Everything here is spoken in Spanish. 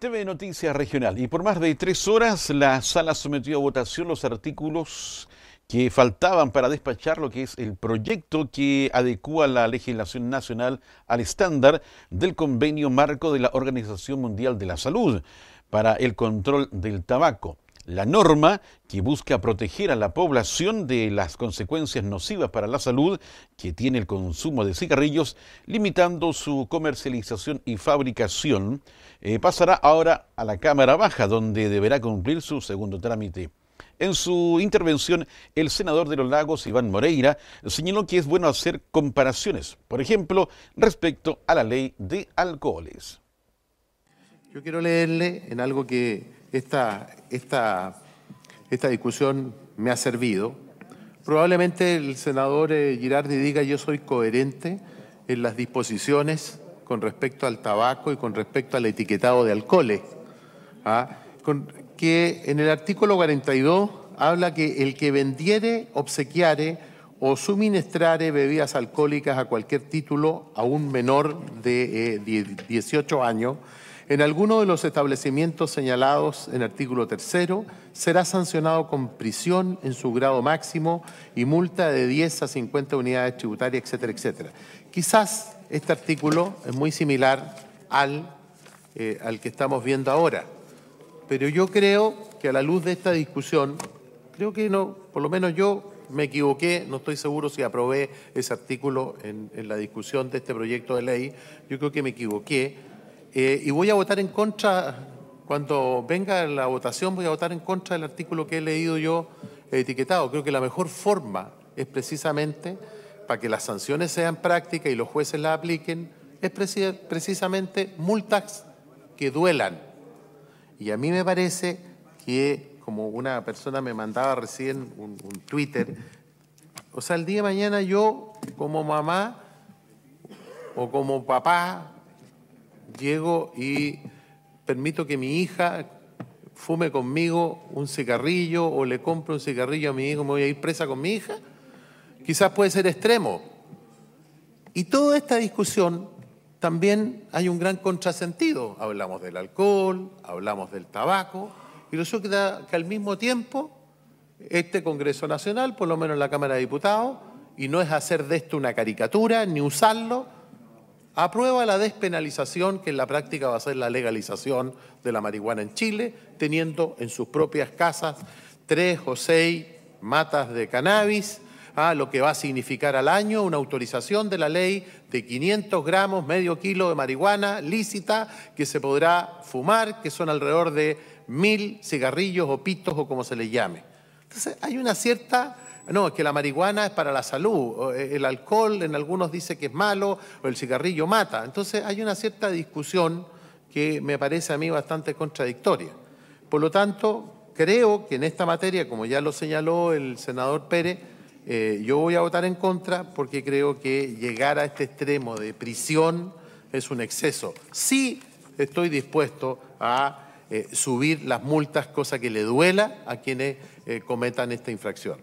TV Noticias Regional. Y por más de tres horas, la sala sometió a votación los artículos que faltaban para despachar lo que es el proyecto que adecua la legislación nacional al estándar del convenio marco de la Organización Mundial de la Salud para el control del tabaco. La norma que busca proteger a la población de las consecuencias nocivas para la salud que tiene el consumo de cigarrillos, limitando su comercialización y fabricación, eh, pasará ahora a la Cámara Baja, donde deberá cumplir su segundo trámite. En su intervención, el senador de los lagos, Iván Moreira, señaló que es bueno hacer comparaciones, por ejemplo, respecto a la ley de alcoholes. Yo quiero leerle en algo que esta esta, esta discusión me ha servido. Probablemente el senador eh, Girardi diga yo soy coherente en las disposiciones con respecto al tabaco y con respecto al etiquetado de alcoholes. ¿ah? Con, que en el artículo 42 habla que el que vendiere, obsequiare o suministrare bebidas alcohólicas a cualquier título a un menor de 18 eh, años en alguno de los establecimientos señalados en artículo tercero, será sancionado con prisión en su grado máximo y multa de 10 a 50 unidades tributarias, etcétera, etcétera. Quizás este artículo es muy similar al, eh, al que estamos viendo ahora, pero yo creo que a la luz de esta discusión, creo que no, por lo menos yo me equivoqué, no estoy seguro si aprobé ese artículo en, en, la discusión de este proyecto de ley, yo creo que me equivoqué, eh, y voy a votar en contra, cuando venga la votación, voy a votar en contra del artículo que he leído yo etiquetado. Creo que la mejor forma es precisamente para que las sanciones sean prácticas y los jueces las apliquen, es precisamente multas que duelan. Y a mí me parece que, como una persona me mandaba recién un, un Twitter, o sea, el día de mañana yo, como mamá o como papá llego y permito que mi hija fume conmigo un cigarrillo o le compro un cigarrillo a mi hijo, me voy a ir presa con mi hija, quizás puede ser extremo. Y toda esta discusión también hay un gran contrasentido. Hablamos del alcohol, hablamos del tabaco, y resulta que al mismo tiempo este Congreso Nacional, por lo menos la Cámara de Diputados, y no es hacer de esto una caricatura ni usarlo, aprueba la despenalización, que en la práctica va a ser la legalización de la marihuana en Chile, teniendo en sus propias casas tres o seis matas de cannabis, a ah, lo que va a significar al año una autorización de la ley de 500 gramos, medio kilo de marihuana lícita que se podrá fumar, que son alrededor de mil cigarrillos o pitos o como se les llame. Entonces hay una cierta... No, es que la marihuana es para la salud, eh, el alcohol en algunos dice que es malo, o el cigarrillo mata. Entonces hay una cierta discusión que me parece a mí bastante contradictoria. Por lo tanto, creo que en esta materia, como ya lo señaló el senador Pérez, eh, yo voy a votar en contra porque creo que llegar a este extremo de prisión es un exceso. Sí estoy dispuesto a eh, subir las multas, cosa que le duela a quienes eh, cometan esta infracción.